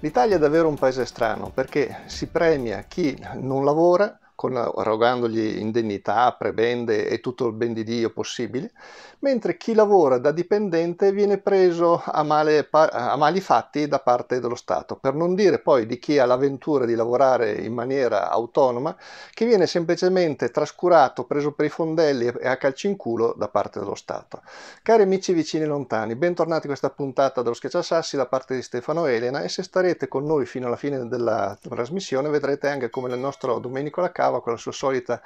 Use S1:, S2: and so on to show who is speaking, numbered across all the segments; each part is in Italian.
S1: L'Italia è davvero un paese strano perché si premia chi non lavora con, arrogandogli indennità, prebende e tutto il ben di Dio possibile, mentre chi lavora da dipendente viene preso a, male, a mali fatti da parte dello Stato, per non dire poi di chi ha l'avventura di lavorare in maniera autonoma, che viene semplicemente trascurato, preso per i fondelli e a calci in culo da parte dello Stato. Cari amici vicini e lontani, bentornati a questa puntata dello Schiacciassassi da parte di Stefano Elena e se starete con noi fino alla fine della trasmissione vedrete anche come il nostro Domenico Lacca giocava con la sua solita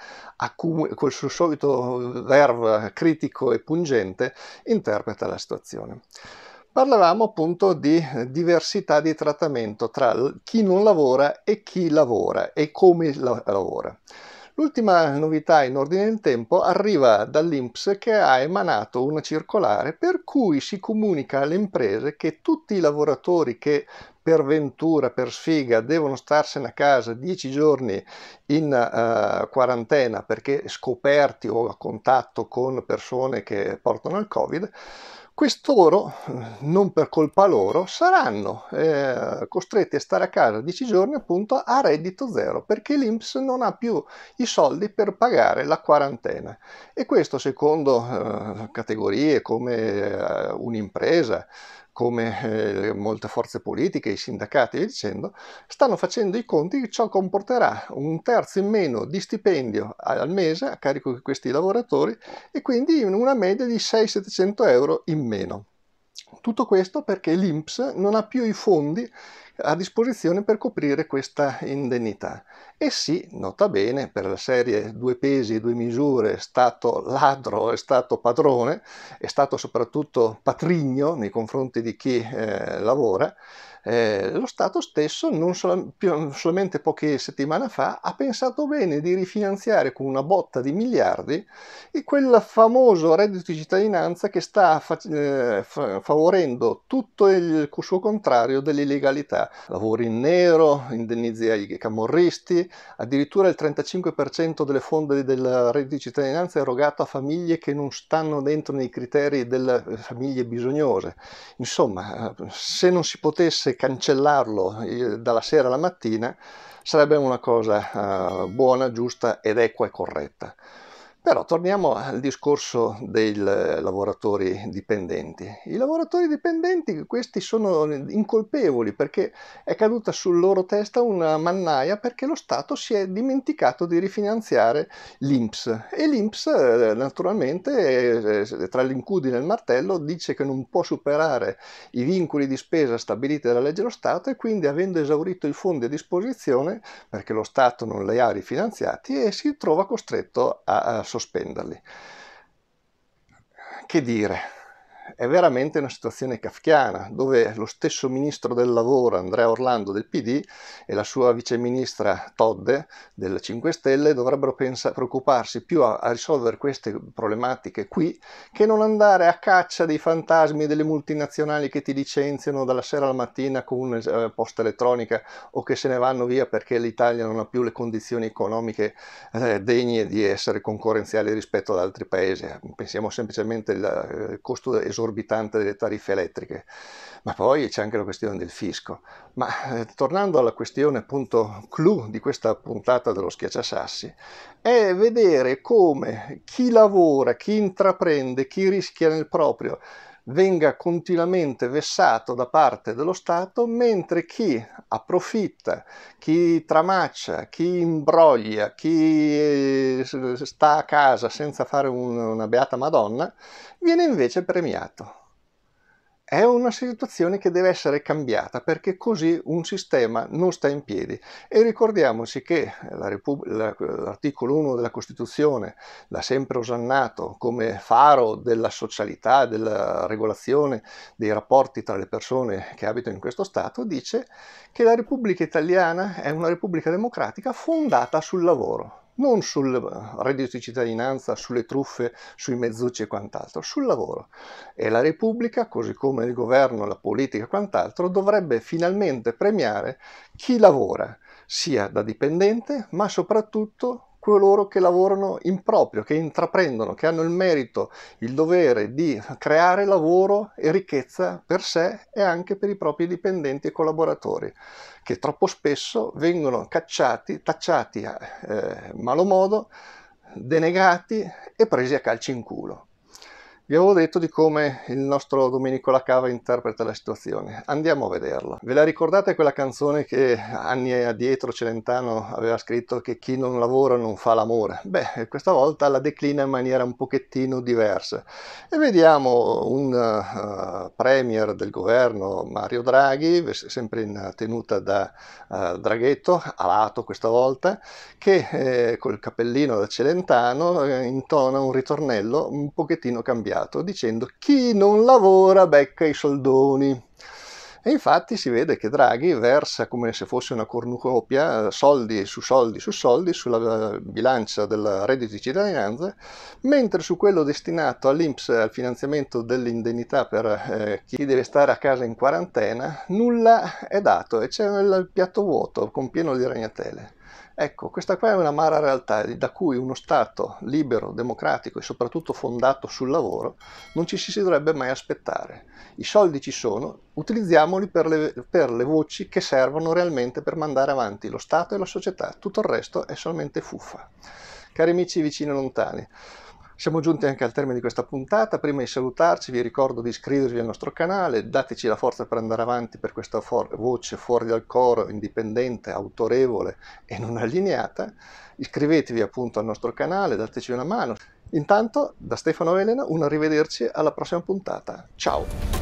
S1: col suo solito verve critico e pungente, interpreta la situazione. Parlavamo appunto di diversità di trattamento tra chi non lavora e chi lavora e come la- lavora. L'ultima novità in ordine del tempo arriva dall'INPS che ha emanato una circolare per cui si comunica alle imprese che tutti i lavoratori che per ventura, per sfiga, devono starsene a casa dieci giorni in uh, quarantena perché scoperti o a contatto con persone che portano il Covid, quest'oro, non per colpa loro, saranno eh, costretti a stare a casa 10 giorni appunto a reddito zero perché l'Inps non ha più i soldi per pagare la quarantena e questo secondo eh, categorie come eh, un'impresa, come eh, molte forze politiche, i sindacati e via dicendo, stanno facendo i conti che ciò comporterà un terzo in meno di stipendio al mese a carico di questi lavoratori e quindi una media di 6-700 euro in in meno. Tutto questo perché l'INPS non ha più i fondi a disposizione per coprire questa indennità. E sì, nota bene, per la serie due pesi e due misure, è stato ladro, è stato padrone, è stato soprattutto patrigno nei confronti di chi eh, lavora, eh, lo Stato stesso, non sol- solamente poche settimane fa, ha pensato bene di rifinanziare con una botta di miliardi quel famoso reddito di cittadinanza che sta fa- eh, fa- favorendo tutto il suo contrario dell'illegalità. Lavori in nero, indennizi ai camorristi, addirittura il 35% delle fonde del reddito di cittadinanza è erogato a famiglie che non stanno dentro nei criteri delle famiglie bisognose. Insomma, eh, se non si potesse cancellarlo eh, dalla sera alla mattina sarebbe una cosa eh, buona, giusta ed equa e corretta. Però torniamo al discorso dei lavoratori dipendenti. I lavoratori dipendenti, questi sono incolpevoli perché è caduta sul loro testa una mannaia perché lo Stato si è dimenticato di rifinanziare l'INPS e l'INPS eh, naturalmente eh, tra l'incudine e il martello dice che non può superare i vincoli di spesa stabiliti dalla legge dello Stato e quindi avendo esaurito i fondi a disposizione perché lo Stato non li ha rifinanziati e eh, si trova costretto a sospenderli. Che dire? è veramente una situazione kafkiana, dove lo stesso ministro del lavoro Andrea Orlando del PD e la sua viceministra Todde del 5 Stelle dovrebbero pensa- preoccuparsi più a, a risolvere queste problematiche qui che non andare a caccia dei fantasmi delle multinazionali che ti licenziano dalla sera alla mattina con una eh, posta elettronica o che se ne vanno via perché l'Italia non ha più le condizioni economiche eh, degne di essere concorrenziali rispetto ad altri paesi. Pensiamo semplicemente al eh, costo esotico esorbitante delle tariffe elettriche. Ma poi c'è anche la questione del fisco. Ma eh, tornando alla questione appunto clou di questa puntata dello schiacciasassi, è vedere come chi lavora, chi intraprende, chi rischia nel proprio, venga continuamente vessato da parte dello Stato, mentre chi approfitta, chi tramaccia, chi imbroglia, chi eh, sta a casa senza fare una beata Madonna, viene invece premiato. È una situazione che deve essere cambiata perché così un sistema non sta in piedi. E ricordiamoci che eh, l'articolo 1 della Costituzione l'ha sempre osannato come faro della socialità, della regolazione dei rapporti tra le persone che abitano in questo Stato, dice che la Repubblica italiana è una Repubblica democratica fondata sul lavoro non sul reddito di cittadinanza, sulle truffe, sui mezzucci e quant'altro, sul lavoro. E la Repubblica, così come il governo, la politica e quant'altro, dovrebbe finalmente premiare chi lavora, sia da dipendente, ma soprattutto coloro che lavorano in proprio, che intraprendono, che hanno il merito, il dovere di creare lavoro e ricchezza per sé e anche per i propri dipendenti e collaboratori, che troppo spesso vengono cacciati, tacciati a eh, eh malo modo, denegati e presi a calci in culo. Vi avevo detto di come il nostro Domenico Lacava interpreta la situazione. Andiamo a vederlo. Ve la ricordate quella canzone che anni addietro Celentano aveva scritto che chi non lavora non fa l'amore? Beh, questa volta la declina in maniera un pochettino diversa. E vediamo un uh, premier del governo, Mario Draghi, sempre in tenuta da uh, draghetto, alato questa volta, che eh, col cappellino da Celentano eh, intona un ritornello un pochettino cambiato cambiato dicendo chi non lavora becca i soldoni. E infatti si vede che Draghi versa come se fosse una cornucopia soldi su soldi su soldi sulla eh, bilancia del reddito di cittadinanza, mentre su quello destinato all'Inps al finanziamento dell'indennità per eh, chi deve stare a casa in quarantena nulla è dato e c'è il piatto vuoto con pieno di ragnatele. Ecco, questa qua è una amara realtà da cui uno Stato libero, democratico e soprattutto fondato sul lavoro non ci si dovrebbe mai aspettare. I soldi ci sono, utilizziamoli per le, per le voci che servono realmente per mandare avanti lo Stato e la società, tutto il resto è solamente fuffa. Cari amici vicini e lontani, siamo giunti anche al termine di questa puntata, prima di salutarci vi ricordo di iscrivervi al nostro canale, dateci la forza per andare avanti per questa for- voce fuori dal coro, indipendente, autorevole e non allineata, iscrivetevi appunto al nostro canale, dateci una mano. Intanto da Stefano Elena un arrivederci alla prossima puntata, ciao!